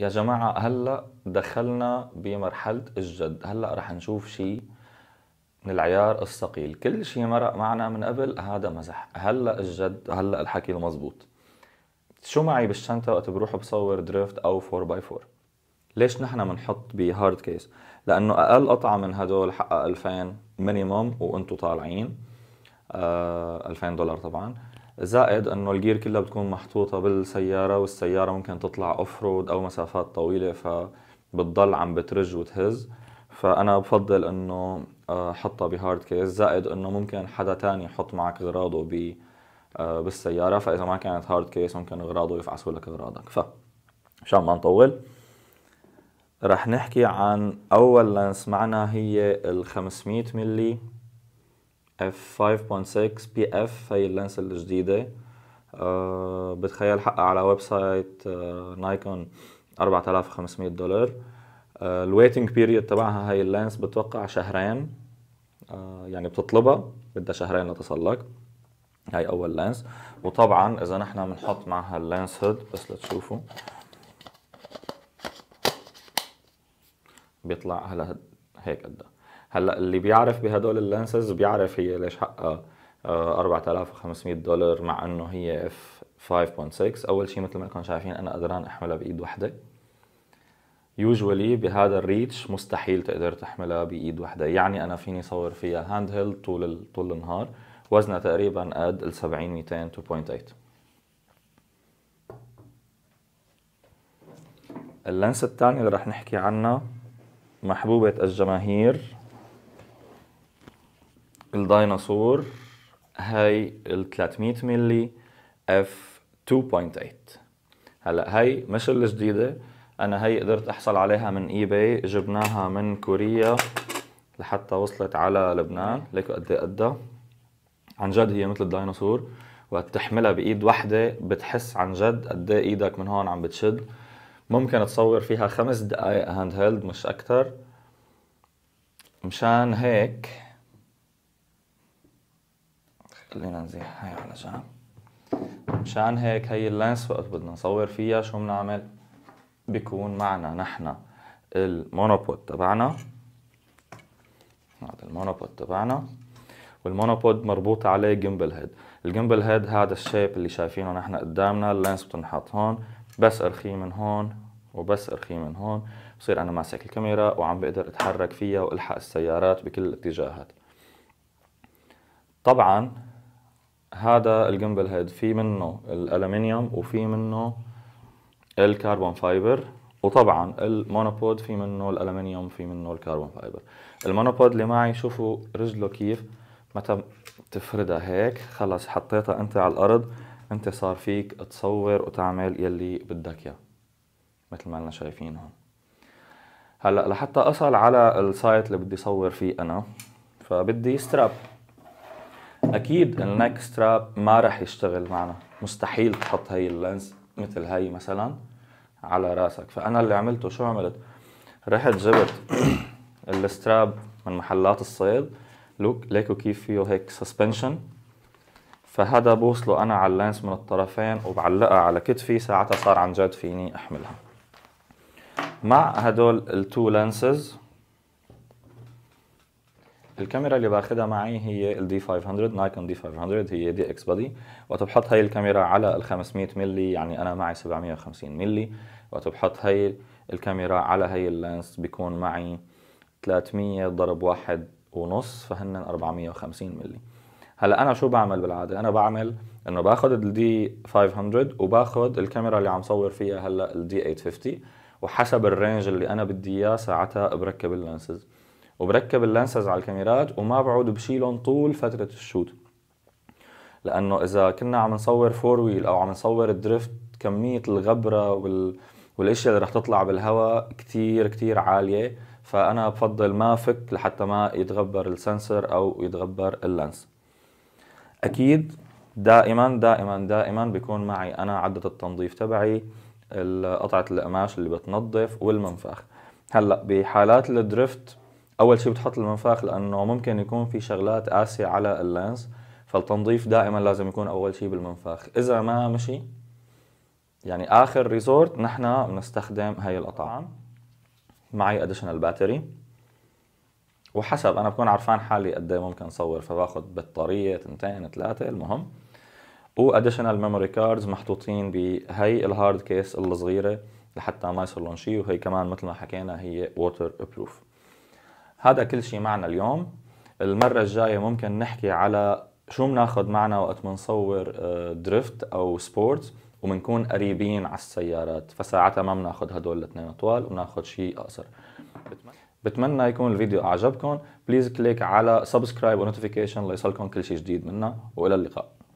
يا جماعة هلا دخلنا بمرحلة الجد هلا رح نشوف شيء من العيار الثقيل كل شيء مرق معنا من قبل هذا مزح هلا الجد هلا الحكي المزبوط شو معي بالشنطة وقت بروح بصور دريفت أو 4 x 4 ليش نحن بنحط بهارد كيس لأنه أقل قطعة من هدول حقق 2000 مينيموم وأنتم طالعين آه 2000 دولار طبعا زائد انه الجير كلها بتكون محطوطه بالسياره والسياره ممكن تطلع اوف رود او مسافات طويله فبتضل عم بترج وتهز فانا بفضل انه آه، احطها بهارد كيس زائد انه ممكن حدا تاني يحط معك غراضه ب آه، بالسياره فاذا ما كانت هارد كيس ممكن غراضه يفعصوا لك اغراضك ف مشان ما نطول رح نحكي عن اول لانس معنا هي ال 500 ملي اف 5.6 بي اف هي اللينس الجديده أه بتخيل حقها على ويب سايت أه نايكون 4500 دولار أه الويتنج بيريود تبعها هي اللينس بتوقع شهرين أه يعني بتطلبها بدها شهرين لتصل لك هاي اول لينس وطبعا اذا نحن بنحط معها اللينس هيد بس لتشوفوا بيطلع هلا هيك قدها هلا اللي بيعرف بهدول اللانسز بيعرف هي ليش حقها 4500 آه، دولار مع انه هي اف 5.6 اول شيء مثل ما كنتم شايفين انا قدران احملها بايد وحده يوجوالي بهذا الريتش مستحيل تقدر تحملها بايد وحده يعني انا فيني صور فيها هاند هيلد طول طول النهار وزنها تقريبا قد ال 70 200 2.8 اللنس الثاني اللي رح نحكي عنها محبوبة الجماهير الديناصور هاي ال 300 ملي اف 2.8 هلا هاي مش الجديده انا هاي قدرت احصل عليها من اي باي جبناها من كوريا لحتى وصلت على لبنان ليكو قد ايه قدها عن جد هي مثل الديناصور وقت تحملها بايد وحده بتحس عن جد قد ايه ايدك من هون عم بتشد ممكن تصور فيها خمس دقائق هاند هيلد مش اكتر مشان هيك خلينا نزيح هاي على جنب مشان هيك هي اللينس وقت بدنا نصور فيها شو بنعمل بيكون معنا نحن المونوبود تبعنا هذا المونوبود تبعنا والمونوبود مربوط عليه جيمبل هيد الجيمبل هيد هذا الشيب اللي شايفينه نحن قدامنا اللينس بتنحط هون بس ارخيه من هون وبس ارخيه من هون بصير انا ماسك الكاميرا وعم بقدر اتحرك فيها والحق السيارات بكل الاتجاهات طبعا هذا الجمبل هيد في منه الالمنيوم وفي منه الكربون فايبر وطبعا المونوبود في منه الالمنيوم في منه الكربون فايبر المونوبود اللي معي شوفوا رجله كيف متى تفردها هيك خلص حطيتها انت على الارض انت صار فيك تصور وتعمل يلي بدك اياه مثل ما انا شايفين هون هلا لحتى اصل على السايت اللي بدي صور فيه انا فبدي ستراب اكيد النيك ستراب ما راح يشتغل معنا مستحيل تحط هاي اللينس مثل هاي مثلا على راسك فانا اللي عملته شو عملت رحت جبت الستراب من محلات الصيد لوك ليكو كيف فيه هيك سسبنشن فهذا بوصله انا على اللينس من الطرفين وبعلقها على كتفي ساعتها صار عن جد فيني احملها مع هدول التو لينسز الكاميرا اللي باخذها معي هي الدي 500 نايكون دي 500 هي دي اكس بادي وقت بحط هاي الكاميرا على ال 500 ملي يعني انا معي 750 ملي وقت بحط هاي الكاميرا على هاي اللينس بيكون معي 300 ضرب واحد ونص فهن 450 ملي هلا انا شو بعمل بالعاده انا بعمل انه باخذ الدي 500 وباخذ الكاميرا اللي عم صور فيها هلا الدي 850 وحسب الرينج اللي انا بدي اياه ساعتها بركب اللينسز وبركب اللانسز على الكاميرات وما بعود بشيلهم طول فتره الشوت لانه اذا كنا عم نصور فور ويل او عم نصور الدريفت كميه الغبره وال والاشياء اللي رح تطلع بالهواء كتير كتير عاليه فانا بفضل ما فك لحتى ما يتغبر السنسر او يتغبر اللانس اكيد دائما دائما دائما بيكون معي انا عدة التنظيف تبعي قطعة القماش اللي بتنظف والمنفخ هلا بحالات الدريفت اول شيء بتحط المنفاخ لانه ممكن يكون في شغلات قاسيه على اللينس فالتنظيف دائما لازم يكون اول شيء بالمنفاخ اذا ما مشي يعني اخر ريزورت نحن بنستخدم هاي القطعه معي اديشنال باتري وحسب انا بكون عرفان حالي قد إيه ممكن اصور فباخذ بطاريه تنتين ثلاثه المهم واديشنال ميموري كاردز محطوطين بهي الهارد كيس الصغيره لحتى ما يصير لهم شيء وهي كمان مثل ما حكينا هي ووتر بروف هذا كل شيء معنا اليوم المرة الجاية ممكن نحكي على شو بناخذ معنا وقت بنصور درفت آه، او سبورت وبنكون قريبين على السيارات فساعتها ما بناخذ هدول الاثنين اطوال وبناخذ شيء اقصر بتمنى يكون الفيديو اعجبكم بليز كليك على سبسكرايب ونوتيفيكيشن ليصلكم كل شيء جديد منا والى اللقاء